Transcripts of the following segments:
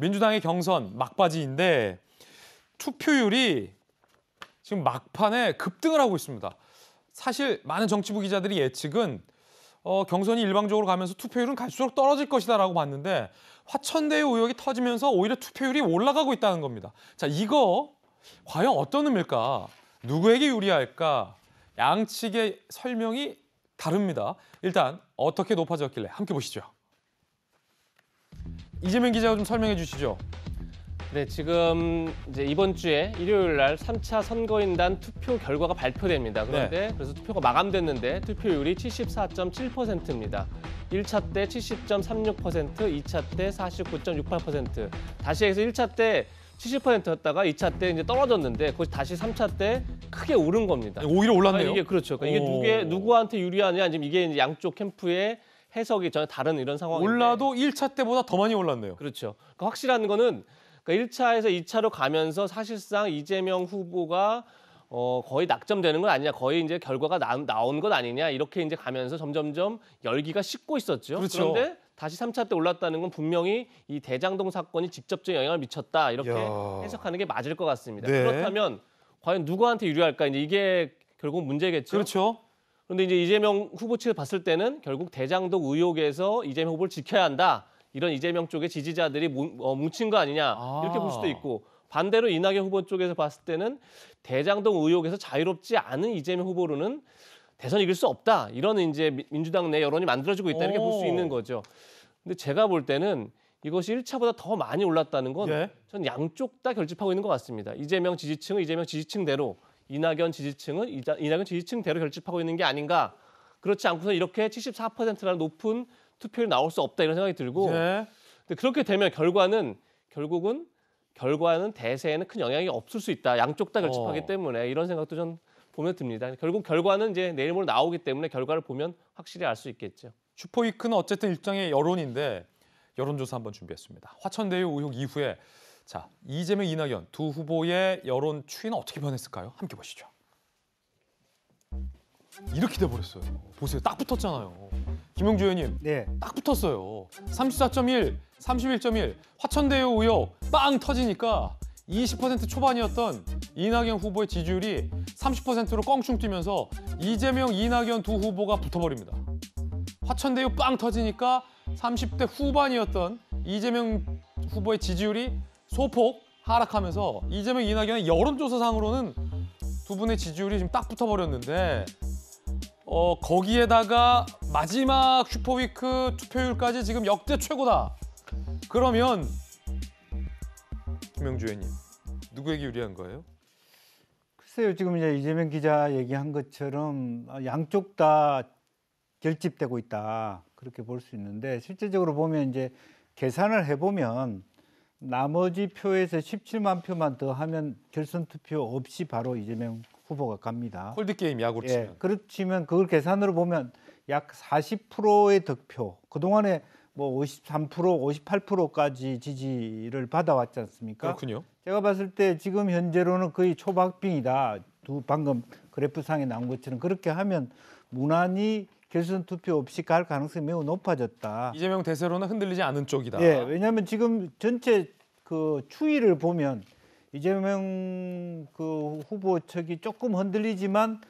민주당의 경선 막바지인데 투표율이 지금 막판에 급등을 하고 있습니다. 사실 많은 정치부 기자들이 예측은 어, 경선이 일방적으로 가면서 투표율은 갈수록 떨어질 것이다라고 봤는데 화천대유 의혹이 터지면서 오히려 투표율이 올라가고 있다는 겁니다. 자, 이거 과연 어떤 의미일까? 누구에게 유리할까? 양측의 설명이 다릅니다. 일단 어떻게 높아졌길래 함께 보시죠. 이재명 기자가 좀 설명해 주시죠. 네, 지금 이제 이번 주에 일요일 날 3차 선거인단 투표 결과가 발표됩니다. 그런데 네. 그래서 투표가 마감됐는데 투표율이 74.7%입니다. 1차 때 70.36%, 2차 때 49.68%. 다시 해서 1차 때 70%였다가 2차 때 이제 떨어졌는데 그것이 다시 3차 때 크게 오른 겁니다. 오히려 올랐네요. 그러니까 이게 그렇죠. 그러니까 이게 누구 누구한테 유리하냐 지금 이게 이제 양쪽 캠프의 해석이 전혀 다른 이런 상황인데 올라도 1차 때보다 더 많이 올랐네요. 그렇죠. 그러니까 확실한 거는 1차에서 그러니까 2차로 가면서 사실상 이재명 후보가 어, 거의 낙점되는 건 아니냐, 거의 이제 결과가 나, 나온 것 아니냐, 이렇게 이제 가면서 점점점 열기가 식고 있었죠. 그렇죠. 그런데 다시 3차 때 올랐다는 건 분명히 이 대장동 사건이 직접적 영향을 미쳤다, 이렇게 야... 해석하는 게 맞을 것 같습니다. 네. 그렇다면 과연 누구한테 유리할까, 이제 이게 결국 문제겠죠. 그렇죠. 그런데 이제 이재명 후보 측을 봤을 때는 결국 대장동 의혹에서 이재명 후보를 지켜야 한다. 이런 이재명 쪽의 지지자들이 어, 뭉친 거 아니냐 이렇게 볼 수도 아. 있고 반대로 이낙연 후보 쪽에서 봤을 때는 대장동 의혹에서 자유롭지 않은 이재명 후보로는 대선 이길 수 없다 이런 이제 민주당 내 여론이 만들어지고 있다 이렇게 볼 수 있는 거죠. 근데 제가 볼 때는 이것이 1차보다 더 많이 올랐다는 건전 예. 양쪽 다 결집하고 있는 것 같습니다. 이재명 지지층은 이재명 지지층대로 이낙연 지지층은 이낙연 지지층대로 결집하고 있는 게 아닌가. 그렇지 않고서 이렇게 74%라는 높은 투표율 나올 수 없다 이런 생각이 들고 네. 근데 그렇게 되면 결과는 결국은 결과는 대세에는 큰 영향이 없을 수 있다. 양쪽 다 결집하기 어. 때문에 이런 생각도 전 보면 듭니다. 결국 결과는 이제 내일 모레 나오기 때문에 결과를 보면 확실히 알 수 있겠죠. 슈퍼위크는 어쨌든 일정의 여론인데 여론조사 한번 준비했습니다. 화천대유 의혹 이후에 자, 이재명, 이낙연 두 후보의 여론 추이는 어떻게 변했을까요? 함께 보시죠. 이렇게 돼버렸어요. 보세요. 딱 붙었잖아요. 김용주 의원님. 네. 딱 붙었어요. 34.1, 31.1. 화천대유 우여 빵 터지니까 20% 초반이었던 이낙연 후보의 지지율이 30%로 껑충 뛰면서 이재명, 이낙연 두 후보가 붙어버립니다. 화천대유 빵 터지니까 30대 후반이었던 이재명 후보의 지지율이 소폭 하락하면서 이재명 이낙연의 여론조사상으로는 두 분의 지지율이 지금 딱 붙어버렸는데 어, 거기에다가 마지막 슈퍼위크 투표율까지 지금 역대 최고다. 그러면 김영주 의원님 누구에게 유리한 거예요? 글쎄요 지금 이제 이재명 기자 얘기한 것처럼 양쪽 다 결집되고 있다 그렇게 볼 수 있는데 실제적으로 보면 이제 계산을 해보면 나머지 표에서 17만 표만 더 하면 결선 투표 없이 바로 이재명 후보가 갑니다. 콜드 게임 야구로 예, 치면. 예, 그렇지만 그걸 계산으로 보면 약 40%의 득표. 그동안에 뭐 53%, 58%까지 지지를 받아왔지 않습니까? 그렇군요. 제가 봤을 때 지금 현재로는 거의 초박빙이다. 두 방금 그래프상에 나온 것처럼 그렇게 하면 무난히 결선 투표 없이 갈 가능성이 매우 높아졌다. 이재명 대세로는 흔들리지 않은 쪽이다. 예, 왜냐하면 지금 전체 그 추이를 보면 이재명 그 후보 측이 조금 흔들리지만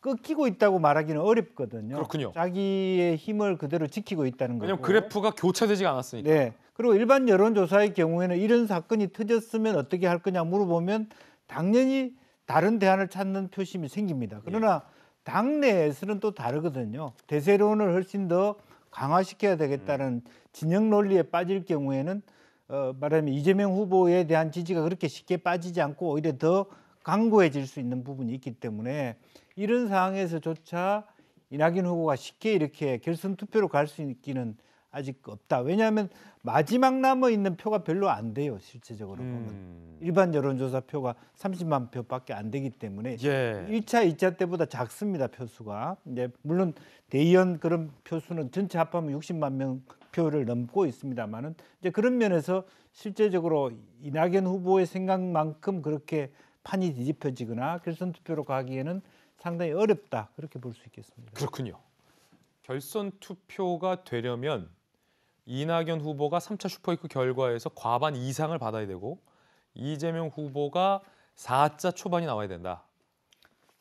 끊기고 있다고 말하기는 어렵거든요. 그렇군요. 자기의 힘을 그대로 지키고 있다는 거죠. 왜냐하면 그래프가 교차되지 않았으니까. 네. 그리고 일반 여론조사의 경우에는 이런 사건이 터졌으면 어떻게 할 거냐 물어보면 당연히 다른 대안을 찾는 표심이 생깁니다. 그러나 예. 당내에서는 또 다르거든요. 대세론을 훨씬 더 강화시켜야 되겠다는 음. 진영 논리에 빠질 경우에는 어, 말하면 이재명 후보에 대한 지지가 그렇게 쉽게 빠지지 않고 오히려 더강구해질수 있는 부분이 있기 때문에 이런 상황에서조차 이낙연 후보가 쉽게 이렇게 결선 투표로 갈 수 있기는 아직 없다. 왜냐하면 마지막 남아 있는 표가 별로 안 돼요. 실제적으로 음. 보면 일반 여론조사 표가 30만 표밖에 안 되기 때문에 예. 1차, 2차 때보다 작습니다 표수가. 이제 네, 물론 대의원 그런 표수는 전체 합하면 60만 명 표를 넘고 있습니다만은 이제 그런 면에서 실제적으로 이낙연 후보의 생각만큼 그렇게 판이 뒤집혀지거나 결선 투표로 가기에는 상당히 어렵다 그렇게 볼 수 있겠습니다. 그렇군요. 결선 투표가 되려면 이낙연 후보가 3차 슈퍼이크 결과에서 과반 이상을 받아야 되고 이재명 후보가 4자 초반이 나와야 된다.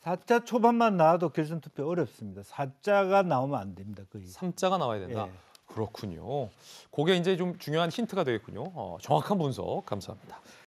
4자 초반만 나와도 결선 투표 어렵습니다. 4자가 나오면 안 됩니다. 거의. 3자가 나와야 된다. 예. 그렇군요. 그게 이제 좀 중요한 힌트가 되겠군요. 어, 정확한 분석 감사합니다.